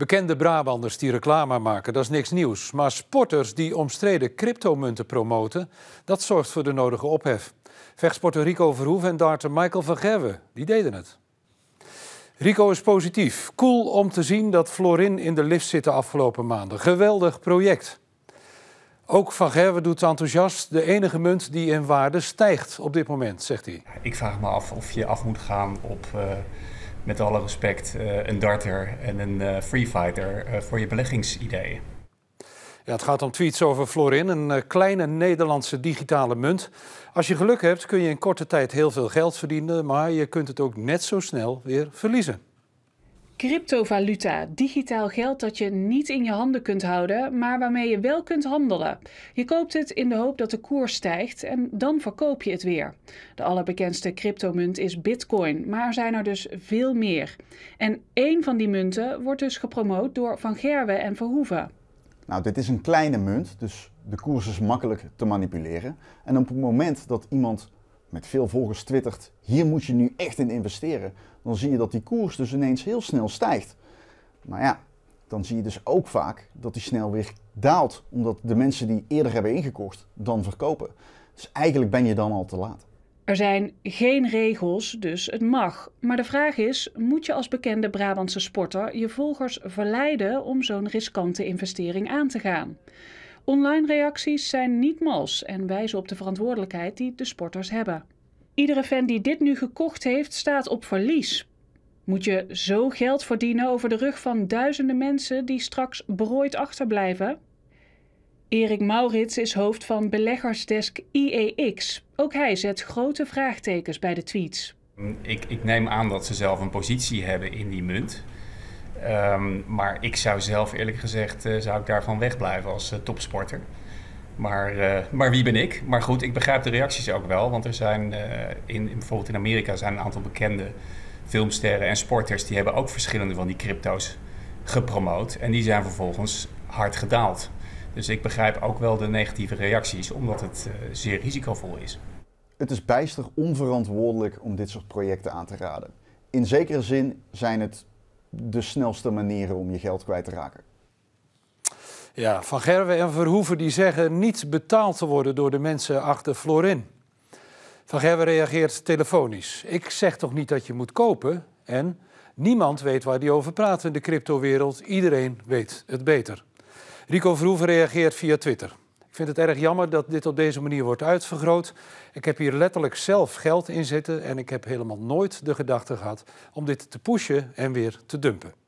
Bekende Brabanders die reclame maken, dat is niks nieuws. Maar sporters die omstreden cryptomunten promoten, dat zorgt voor de nodige ophef. Vechtsporter Rico Verhoeven en darter Michael van Gerwen, die deden het. Rico is positief. Cool om te zien dat Florin in de lift zit de afgelopen maanden. Geweldig project. Ook Van Gerwen doet enthousiast. De enige munt die in waarde stijgt op dit moment, zegt hij. Ik vraag me af of je af moet gaan op... Eh, met alle respect, eh, een darter en een eh, free fighter eh, voor je beleggingsideeën. Ja, het gaat om tweets over Florin, een kleine Nederlandse digitale munt. Als je geluk hebt kun je in korte tijd heel veel geld verdienen, maar je kunt het ook net zo snel weer verliezen. Cryptovaluta, digitaal geld dat je niet in je handen kunt houden, maar waarmee je wel kunt handelen. Je koopt het in de hoop dat de koers stijgt en dan verkoop je het weer. De allerbekendste cryptomunt is Bitcoin, maar er zijn er dus veel meer. En één van die munten wordt dus gepromoot door Van Gerwe en Verhoeven. Nou, dit is een kleine munt, dus de koers is makkelijk te manipuleren. En op het moment dat iemand met veel volgers twittert: hier moet je nu echt in investeren. Dan zie je dat die koers dus ineens heel snel stijgt. Maar ja, dan zie je dus ook vaak dat die snel weer daalt, omdat de mensen die eerder hebben ingekocht dan verkopen. Dus eigenlijk ben je dan al te laat. Er zijn geen regels, dus het mag. Maar de vraag is: moet je als bekende Brabantse sporter je volgers verleiden om zo'n riskante investering aan te gaan? Online reacties zijn niet mals en wijzen op de verantwoordelijkheid die de sporters hebben. Iedere fan die dit nu gekocht heeft, staat op verlies. Moet je zo geld verdienen over de rug van duizenden mensen die straks berooid achterblijven? Erik Maurits is hoofd van beleggersdesk IEX. Ook hij zet grote vraagtekens bij de tweets. Ik, ik neem aan dat ze zelf een positie hebben in die munt. Ehm, maar ik zou zelf eerlijk gezegd, eh, zou ik daarvan wegblijven als eh, topsporter. Maar, eh, maar wie ben ik? Maar goed, ik begrijp de reacties ook wel. Want er zijn in, in, bijvoorbeeld in Amerika zijn een aantal bekende filmsterren en sporters... die hebben ook verschillende van die crypto's gepromoot. En die zijn vervolgens hard gedaald. Dus ik begrijp ook wel de negatieve reacties, omdat het zeer risicovol is. Het is bijster onverantwoordelijk om dit soort projecten aan te raden. In zekere zin zijn het de snelste manieren om je geld kwijt te raken. Ja, Van Gerwe en Verhoeven die zeggen niet betaald te worden door de mensen achter Florin. Van Gerwe reageert telefonisch. Ik zeg toch niet dat je moet kopen? En niemand weet waar die over praat in de cryptowereld. Iedereen weet het beter. Rico Verhoeven reageert via Twitter vind het erg jammer dat dit op deze manier wordt uitvergroot. Ik heb hier letterlijk zelf geld in zitten en ik heb helemaal nooit de gedachte gehad om dit te pushen en weer te dumpen.